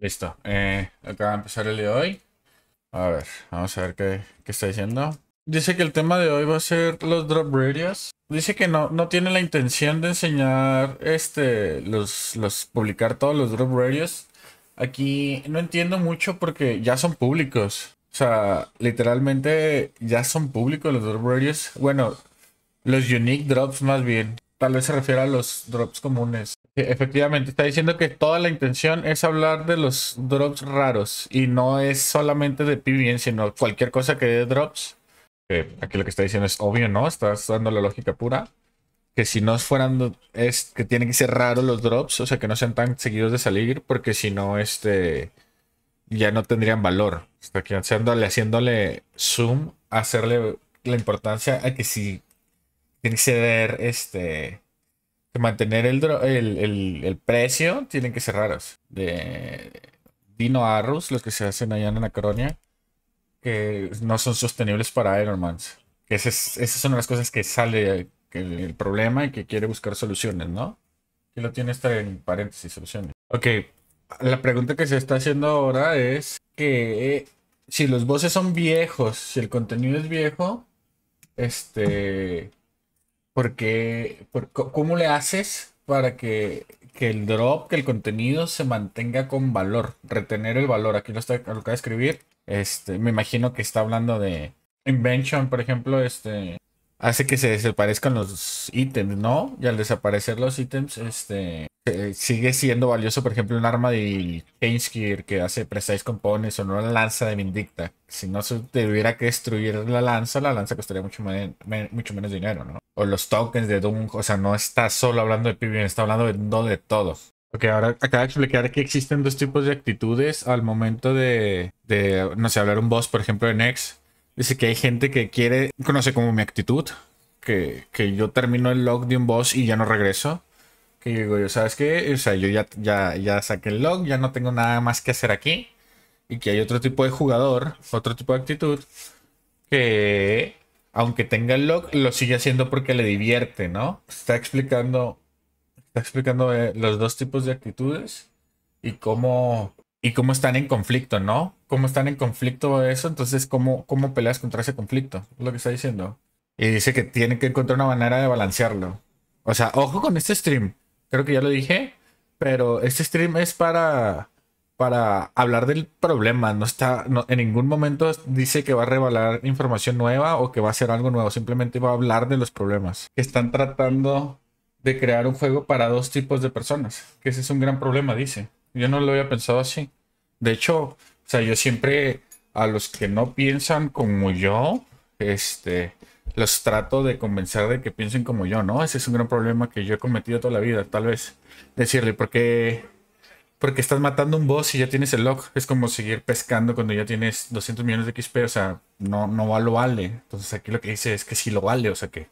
Listo. Eh, acaba de empezar el de hoy. A ver, vamos a ver qué, qué, está diciendo. Dice que el tema de hoy va a ser los drop radios. Dice que no, no tiene la intención de enseñar este los, los publicar todos los drop radios. Aquí no entiendo mucho porque ya son públicos. O sea, literalmente ya son públicos los drop radios. Bueno, los unique drops más bien. Tal vez se refiera a los drops comunes. Efectivamente, está diciendo que toda la intención es hablar de los drops raros y no es solamente de PBN, sino cualquier cosa que dé drops. aquí lo que está diciendo es obvio, ¿no? Estás dando la lógica pura. Que si no fueran, es que tienen que ser raros los drops, o sea, que no sean tan seguidos de salir, porque si no, este, ya no tendrían valor. Está aquí haciéndole, haciéndole zoom, hacerle la importancia a que si tiene que ser, este, mantener el, el, el, precio, tienen que ser raros. De Dino Arrows, los que se hacen allá en Anacronia, que no son sostenibles para Ironmans. Man. Esas, son las cosas que sale el, problema y que quiere buscar soluciones, ¿no? Que lo tiene esta en paréntesis, soluciones. Ok, la pregunta que se está haciendo ahora es que eh, si los voces son viejos, si el contenido es viejo, este porque, por, ¿cómo le haces para que, el drop, que el contenido se mantenga con valor? Retener el valor. Aquí lo, está, lo acaba de escribir. Este, me imagino que está hablando de Invention, por ejemplo, este, hace que se desaparezcan los ítems, ¿no? Y al desaparecer los ítems, este eh, sigue siendo valioso, por ejemplo, un arma de Chainskir que hace precise components o una lanza de Vindicta. Si no se tuviera que destruir la lanza, la lanza costaría mucho, mucho menos dinero, ¿no? O los tokens de Doom, o sea, no está solo hablando de pvp está hablando de, no de todos. Ok, ahora acaba de explicar que existen dos tipos de actitudes al momento de, de no sé, hablar un boss, por ejemplo, en X Dice que hay gente que quiere, conocer como mi actitud, que, yo termino el log de un boss y ya no regreso. Que yo ¿sabes qué? O sea, yo ya, ya, saqué el log, ya no tengo nada más que hacer aquí. Y que hay otro tipo de jugador, otro tipo de actitud, que aunque tenga el log, lo sigue haciendo porque le divierte, ¿no? Está explicando, está explicando eh, los dos tipos de actitudes y cómo y cómo están en conflicto, ¿no? Cómo están en conflicto eso, entonces cómo, cómo peleas contra ese conflicto, es lo que está diciendo. Y dice que tiene que encontrar una manera de balancearlo. O sea, ojo con este stream. Creo que ya lo dije, pero este stream es para para hablar del problema. No está en ningún momento dice que va a revelar información nueva o que va a hacer algo nuevo. Simplemente va a hablar de los problemas que están tratando de crear un juego para dos tipos de personas. Que ese es un gran problema, dice. Yo no lo había pensado así. De hecho, o sea, yo siempre a los que no piensan como yo, este, los trato de convencer de que piensen como yo, ¿no? Ese es un gran problema que yo he cometido toda la vida, tal vez. Decirle, ¿por qué? Porque estás matando un boss y ya tienes el log. Es como seguir pescando cuando ya tienes 200 millones de XP. O sea, no, no lo vale. Entonces aquí lo que dice es que sí lo vale. O sea, que,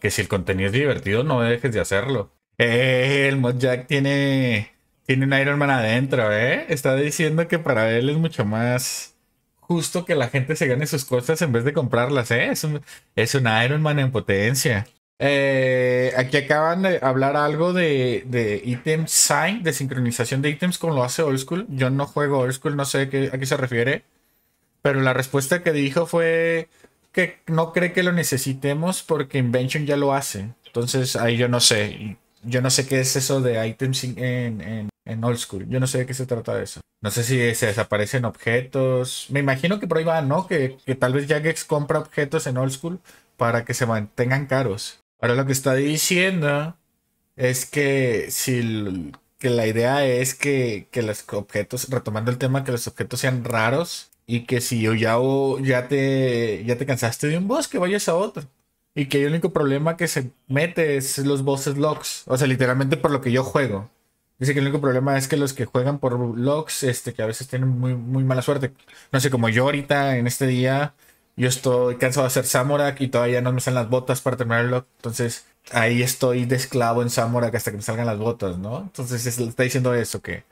que si el contenido es divertido, no dejes de hacerlo. el mod Jack tiene tiene un Iron Man adentro, ¿eh? Está diciendo que para él es mucho más justo que la gente se gane sus cosas en vez de comprarlas, ¿eh? Es un, es Iron Man en potencia. Eh, aquí acaban de hablar algo de, de sign, de sincronización de ítems, como lo hace Old School. Yo no juego Old School, no sé a qué, se refiere. Pero la respuesta que dijo fue que no cree que lo necesitemos porque Invention ya lo hace. Entonces ahí yo no sé. Yo no sé qué es eso de items en, en Old School. Yo no sé de qué se trata de eso. No sé si se desaparecen objetos. Me imagino que por ahí va, ¿no? Que, que tal vez Jagex compra objetos en Old School para que se mantengan caros. Ahora lo que está diciendo es que si que la idea es que, los objetos, retomando el tema, que los objetos sean raros y que si yo ya, ya, te, ya te cansaste de un boss, que vayas a otro. Y que el único problema que se mete es los bosses locks. O sea, literalmente por lo que yo juego. Dice que el único problema es que los que juegan por locks, este, que a veces tienen muy, muy mala suerte. No sé, como yo ahorita, en este día, yo estoy cansado de hacer Samorak y todavía no me salen las botas para terminar el log. Entonces, ahí estoy de esclavo en Samorak hasta que me salgan las botas, ¿no? Entonces, está diciendo eso, que,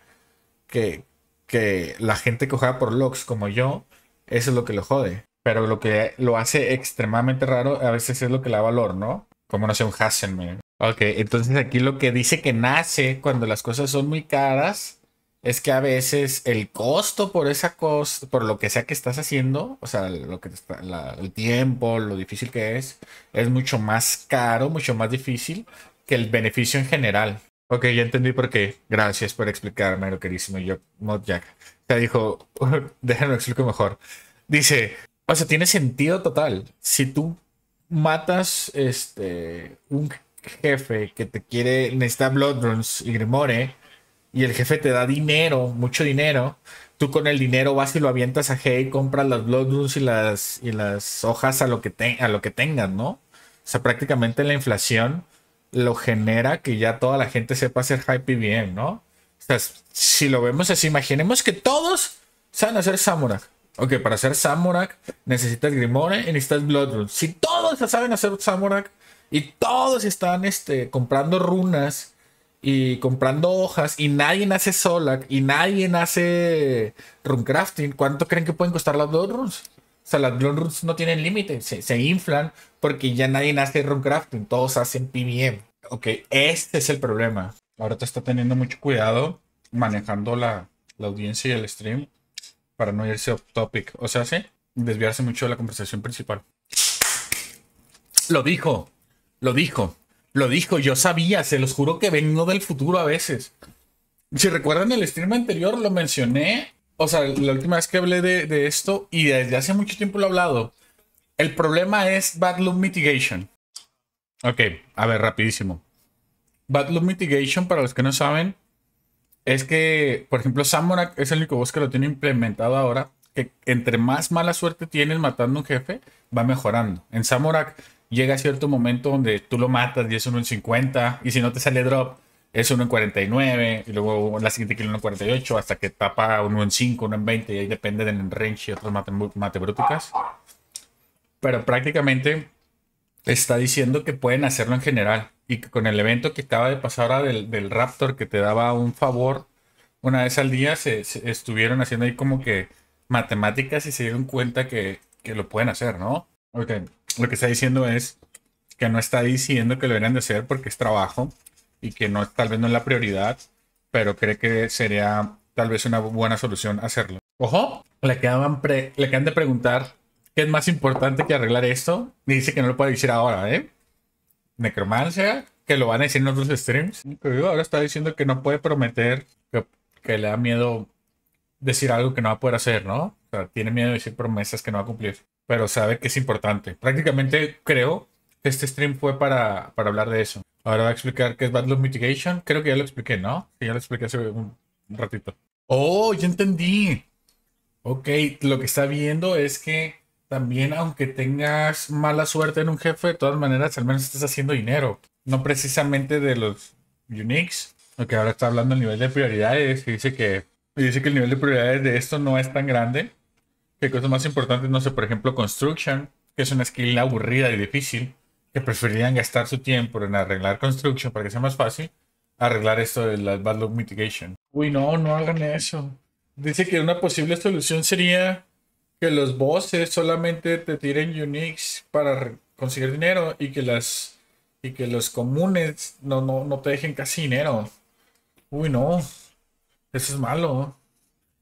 que, que la gente que juega por locks como yo, eso es lo que lo jode. Pero lo que lo hace extremadamente raro a veces es lo que le da valor, ¿no? Como no sé, un Hasselman. Ok, entonces aquí lo que dice que nace cuando las cosas son muy caras es que a veces el costo por esa cosa, por lo que sea que estás haciendo, o sea, lo que está, el tiempo, lo difícil que es, es mucho más caro, mucho más difícil que el beneficio en general. Ok, ya entendí por qué. Gracias por explicarme lo querísimo yo, Mod Te dijo, déjame explicar mejor. Dice, o sea, tiene sentido total. Si tú matas este un jefe que te quiere, necesita Bloodruns y Grimore, y el jefe te da dinero, mucho dinero, tú con el dinero vas y lo avientas a Y compras las Bloodruns y las, y las hojas a lo que, te, lo que tengas, ¿no? O sea, prácticamente la inflación lo genera que ya toda la gente sepa hacer hype bien, ¿no? O sea, si lo vemos así, imaginemos que todos saben hacer Samurak Ok, para hacer Samurak necesitas Grimore y necesitas Bloodruns Si todos saben hacer Samurak y todos están este, comprando runas y comprando hojas y nadie hace Solak y nadie hace Runcrafting. ¿Cuánto creen que pueden costar las dos O sea, las no tienen límite, se, inflan porque ya nadie hace Runcrafting, todos hacen pvm Ok, este es el problema. Ahora te está teniendo mucho cuidado manejando la, la audiencia y el stream para no irse off topic. O sea, sí, desviarse mucho de la conversación principal. Lo dijo. Lo dijo, lo dijo, yo sabía, se los juro que vengo del futuro a veces. Si recuerdan el stream anterior, lo mencioné, o sea, la última vez que hablé de, esto, y desde hace mucho tiempo lo he hablado, el problema es Bad Loop Mitigation. Ok, a ver, rapidísimo. Bad Loop Mitigation, para los que no saben, es que, por ejemplo, Samurak es el único boss que lo tiene implementado ahora, que entre más mala suerte tienes matando un jefe, va mejorando. En Samurak llega cierto momento donde tú lo matas y es uno en 50, y si no te sale drop, es uno en 49, y luego la siguiente kilo en 48, hasta que tapa uno en 5, uno en 20, y ahí depende del range y otras mate, Pero prácticamente está diciendo que pueden hacerlo en general, y con el evento que acaba de pasar ahora del, del Raptor, que te daba un favor una vez al día, se, estuvieron haciendo ahí como que matemáticas y se dieron cuenta que, que lo pueden hacer, ¿no? lo que está diciendo es que no está diciendo que lo deberían de hacer porque es trabajo y que no tal vez no es la prioridad, pero cree que sería tal vez una buena solución hacerlo. Ojo, le quedaban le quedan de preguntar qué es más importante que arreglar esto. Me dice que no lo puede decir ahora, ¿eh? Necromancia, que lo van a decir en otros streams. ahora está diciendo que no puede prometer, que le da miedo decir algo que no va a poder hacer, ¿no? O sea, tiene miedo de decir promesas que no va a cumplir pero sabe que es importante. Prácticamente creo que este stream fue para, para hablar de eso. Ahora va a explicar qué es Bad Luck Mitigation. Creo que ya lo expliqué, ¿no? ya lo expliqué hace un, ratito. Oh, ya entendí. Ok, lo que está viendo es que también aunque tengas mala suerte en un jefe, de todas maneras al menos estás haciendo dinero. No precisamente de los Unix, aunque ahora está hablando del nivel de prioridades dice que, y dice que el nivel de prioridades de esto no es tan grande que cosas más importantes, no sé, por ejemplo, construction, que es una skill aburrida y difícil, que preferirían gastar su tiempo en arreglar construction para que sea más fácil, arreglar esto de la bad luck mitigation. Uy, no, no hagan eso. Dice que una posible solución sería que los bosses solamente te tiren Unix para conseguir dinero y que las y que los comunes no, no, no te dejen casi dinero. Uy, no. Eso es malo.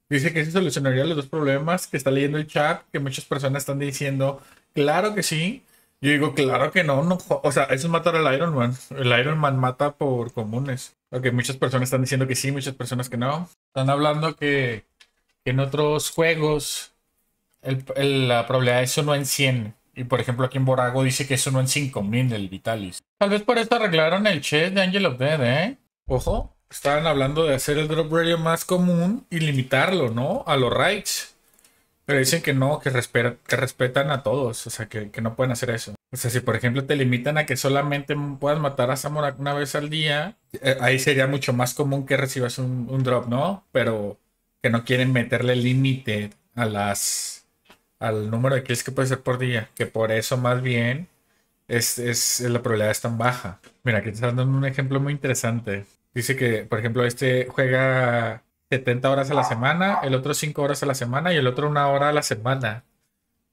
Dice que eso solucionaría los dos problemas que está leyendo el chat, que muchas personas están diciendo, claro que sí. Yo digo, claro que no, no o sea, eso es matar al Iron Man. El Iron Man mata por comunes. Aunque muchas personas están diciendo que sí, muchas personas que no. Están hablando que, en otros juegos la probabilidad eso no en 100. Y por ejemplo, aquí en Borago dice que eso no en 5000 el Vitalis. Tal vez por esto arreglaron el chat de Angelo of Dead, ¿eh? Ojo estaban hablando de hacer el drop radio más común y limitarlo, ¿no? A los rights. Pero dicen que no, que, que respetan a todos, o sea, que, no pueden hacer eso. O sea, si por ejemplo te limitan a que solamente puedas matar a Samurai una vez al día, eh, ahí sería mucho más común que recibas un, drop, ¿no? Pero que no quieren meterle límite a las al número de kills que puede ser por día, que por eso más bien es, es la probabilidad es tan baja. Mira, aquí te están dando un ejemplo muy interesante. Dice que, por ejemplo, este juega 70 horas a la semana, el otro 5 horas a la semana y el otro una hora a la semana.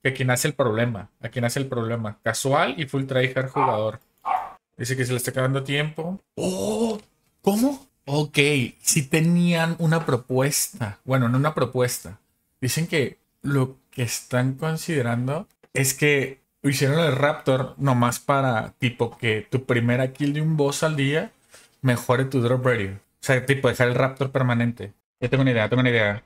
Que quién hace el problema, ¿A quién hace el problema. Casual y full tryhard jugador. Dice que se le está acabando tiempo. ¡Oh! ¿Cómo? Ok, si tenían una propuesta. Bueno, no una propuesta. Dicen que lo que están considerando es que hicieron el Raptor nomás para tipo que tu primera kill de un boss al día mejore tu drop radio. O sea, tipo, dejar el Raptor permanente. Yo tengo una idea, tengo una idea.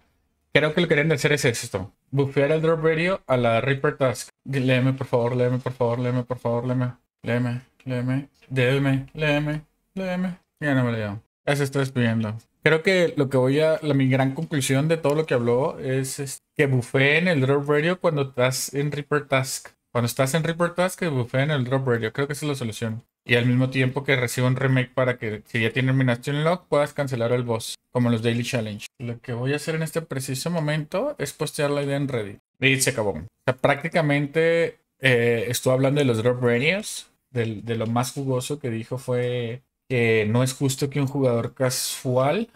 Creo que lo que deben hacer es esto. Buffear el drop radio a la Reaper Task. Léeme, por favor, léeme, por favor, léeme, por favor, léeme. Léeme, léeme, léeme, léeme, léeme. Ya no me lo Eso estoy despidiendo. Creo que lo que voy a... La, mi gran conclusión de todo lo que habló es, que bufeen el drop radio cuando estás en Reaper Task. Cuando estás en Reaper Task, que bufeen el drop radio. Creo que esa es la solución y al mismo tiempo que reciba un remake para que si ya tiene en lock puedas cancelar el boss, como los Daily Challenge. Lo que voy a hacer en este preciso momento es postear la idea en Reddit. Y se acabó. O sea, prácticamente eh, hablando de los drop radios. De, lo más jugoso que dijo fue que no es justo que un jugador casual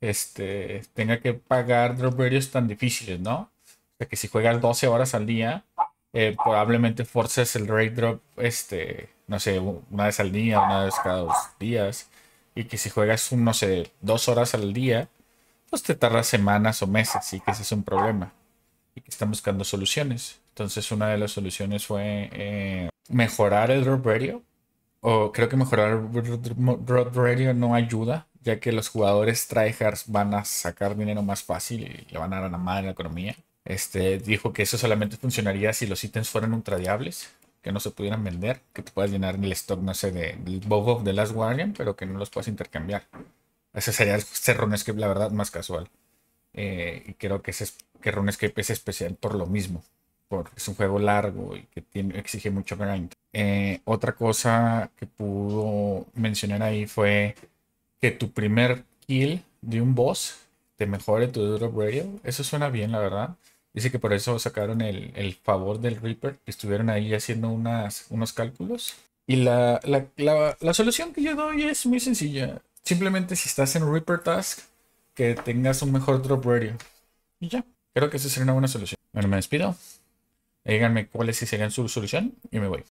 este, tenga que pagar drop radios tan difíciles, ¿no? O sea, que si juegas 12 horas al día, eh, probablemente forces el raid drop este, no sé, una vez al día, una vez cada dos días, y que si juegas, no sé, dos horas al día, pues te tarda semanas o meses, y que ese es un problema, y que están buscando soluciones. Entonces una de las soluciones fue eh, mejorar el road radio, o creo que mejorar el road radio no ayuda, ya que los jugadores tryhards van a sacar dinero más fácil y le van a dar a la madre la economía. Este, dijo que eso solamente funcionaría si los ítems fueran ultradiables que no se pudieran vender, que te puedas llenar el stock, no sé, de, del Bobo de Last Guardian, pero que no los puedas intercambiar. Ese sería el Runescape, la verdad, más casual. Eh, y creo que, ese, que Runescape es especial por lo mismo. Porque es un juego largo y que tiene, exige mucho grind. Eh, otra cosa que pudo mencionar ahí fue que tu primer kill de un boss te mejore tu drop radio. Eso suena bien, la verdad. Dice que por eso sacaron el, el favor del Reaper, estuvieron ahí haciendo unas, unos cálculos. Y la, la, la, solución que yo doy es muy sencilla. Simplemente si estás en Reaper Task, que tengas un mejor drop radio. Y ya, creo que esa sería una buena solución. Bueno, me despido. Díganme cuáles serían su solución y me voy.